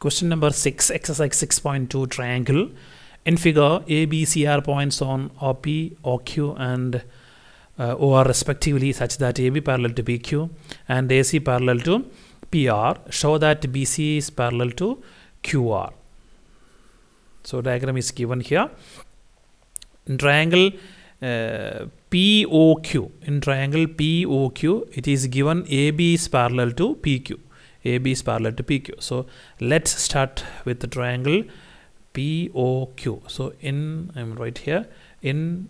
Question number 6, exercise 6.2 triangle. In figure, A, B, C are points on OP, OQ and uh, OR respectively such that AB parallel to BQ and AC parallel to PR. Show that BC is parallel to QR. So diagram is given here. In triangle uh, POQ, in triangle POQ, it is given AB is parallel to PQ. AB is parallel to PQ. So let's start with the triangle POQ. So in, I'm right here, in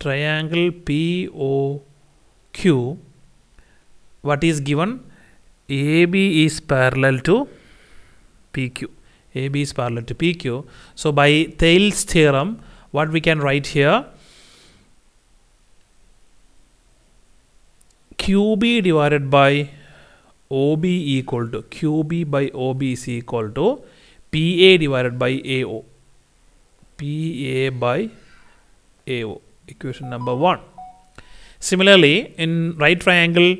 triangle POQ, what is given? AB is parallel to PQ. AB is parallel to PQ. So by Thales theorem, what we can write here? QB divided by OB equal to QB by OB is equal to PA divided by AO. PA by AO. Equation number 1. Similarly, in right triangle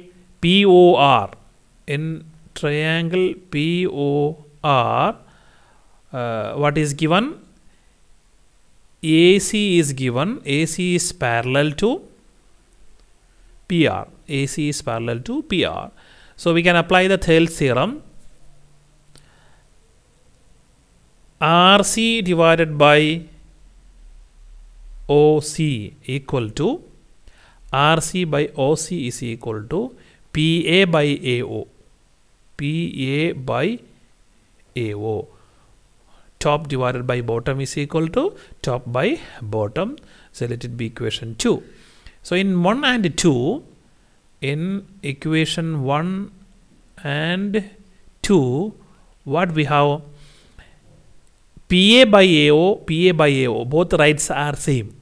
POR, in triangle POR, uh, what is given? AC is given, AC is parallel to PR. AC is parallel to PR. So we can apply the Thales theorem. RC divided by OC equal to RC by OC is equal to PA by AO. PA by AO. Top divided by bottom is equal to top by bottom. So let it be equation 2. So in 1 and 2, in equation 1 and 2 what we have PA by AO, PA by AO, both rights are same.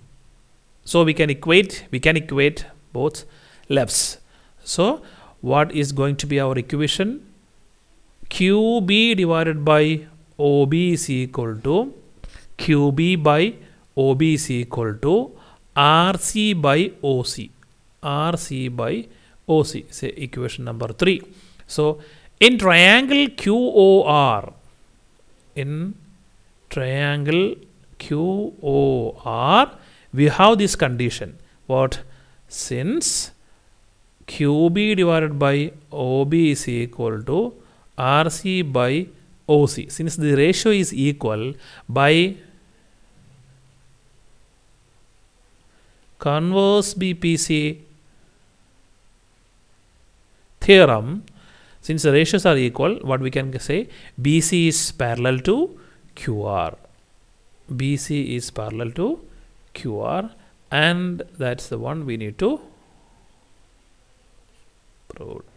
So we can equate, we can equate both lefts. So what is going to be our equation? QB divided by OB is equal to QB by OB is equal to RC by OC. RC by OC, say equation number 3. So, in triangle QOR, in triangle QOR, we have this condition. What? Since QB divided by OB is equal to RC by OC. Since the ratio is equal, by converse BPC theorem, since the ratios are equal, what we can say BC is parallel to QR. BC is parallel to QR and that's the one we need to prove.